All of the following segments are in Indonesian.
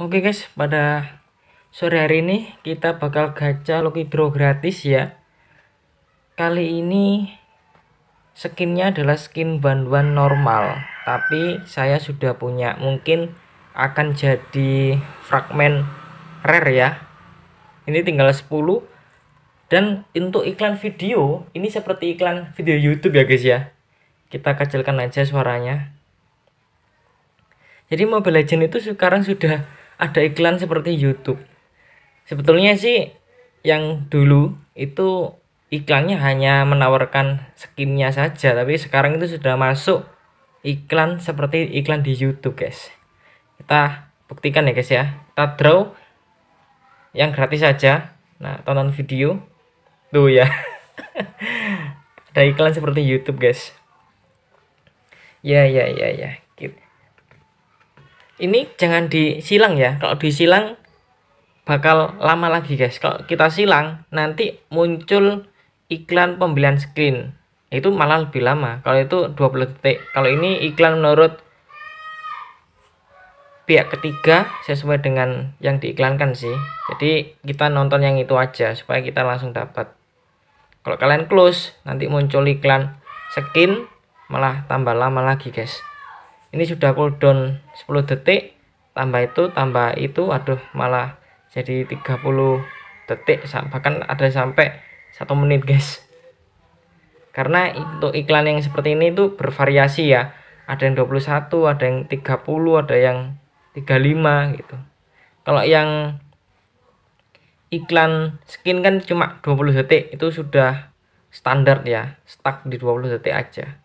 Oke guys, pada sore hari ini kita bakal gacha Lucky Draw gratis ya. Kali ini skinnya adalah skin banduan normal, tapi saya sudah punya. Mungkin akan jadi fragmen rare ya. Ini tinggal 10 dan untuk iklan video ini seperti iklan video YouTube ya guys ya. Kita kecilkan aja suaranya. Jadi Mobile Legend itu sekarang sudah ada iklan seperti YouTube. Sebetulnya sih yang dulu itu iklannya hanya menawarkan skinnya saja, tapi sekarang itu sudah masuk iklan seperti iklan di YouTube, guys. Kita buktikan ya, guys ya. Kita draw yang gratis saja. Nah, tonton video. Tuh ya. ada iklan seperti YouTube, guys. Ya, ya, ya, ya ini jangan disilang ya kalau disilang bakal lama lagi guys kalau kita silang nanti muncul iklan pembelian screen itu malah lebih lama kalau itu 20 detik kalau ini iklan menurut pihak ketiga sesuai dengan yang diiklankan sih jadi kita nonton yang itu aja supaya kita langsung dapat kalau kalian close nanti muncul iklan skin malah tambah lama lagi guys ini sudah cooldown 10 detik tambah itu tambah itu aduh malah jadi 30 detik bahkan ada sampai satu menit guys karena untuk iklan yang seperti ini itu bervariasi ya ada yang 21 ada yang 30 ada yang 35 gitu kalau yang iklan skin kan cuma 20 detik itu sudah standar ya stuck di 20 detik aja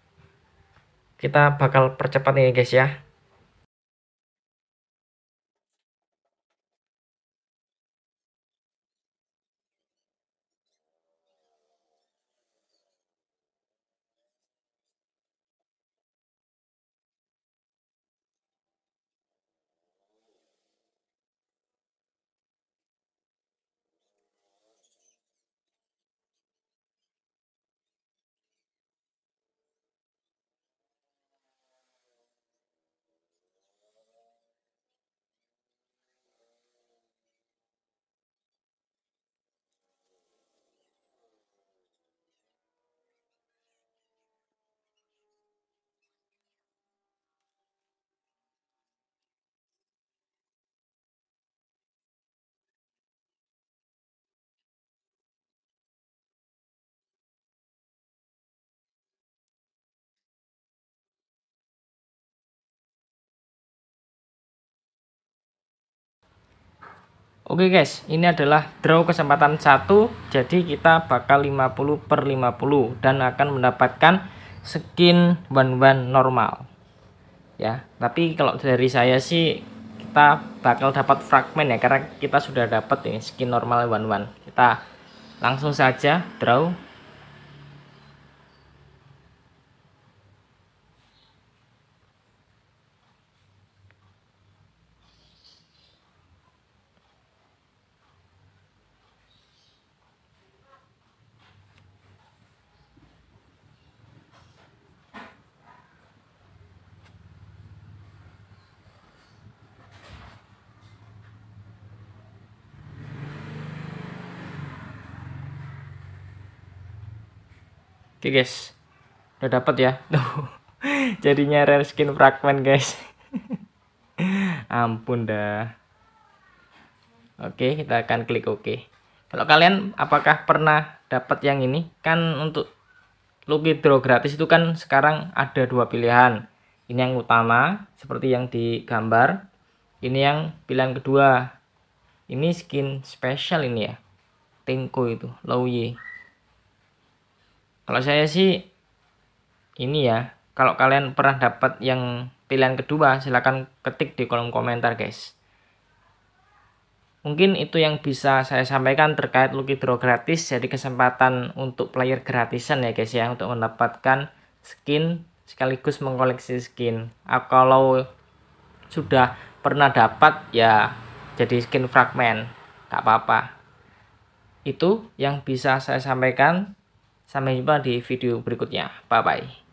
kita bakal percepat ini guys ya Oke guys, ini adalah draw kesempatan 1 Jadi kita bakal 50 per 50 Dan akan mendapatkan skin ban-ban normal Ya, tapi kalau dari saya sih Kita bakal dapat fragment ya Karena kita sudah dapat ini skin normal ban-ban Kita langsung saja draw oke guys udah dapat ya tuh jadinya rare skin fragment guys ampun dah oke kita akan klik oke kalau kalian apakah pernah dapat yang ini kan untuk Lucky Draw gratis itu kan sekarang ada dua pilihan ini yang utama seperti yang di gambar ini yang pilihan kedua ini skin spesial ini ya Tengko itu Louie kalau saya sih ini ya, kalau kalian pernah dapat yang pilihan kedua, silahkan ketik di kolom komentar guys. Mungkin itu yang bisa saya sampaikan terkait Lucky Draw gratis. Jadi kesempatan untuk player gratisan ya guys ya untuk mendapatkan skin sekaligus mengkoleksi skin. Ah, kalau sudah pernah dapat ya jadi skin fragment tak apa-apa. Itu yang bisa saya sampaikan Sampai jumpa di video berikutnya. Bye bye.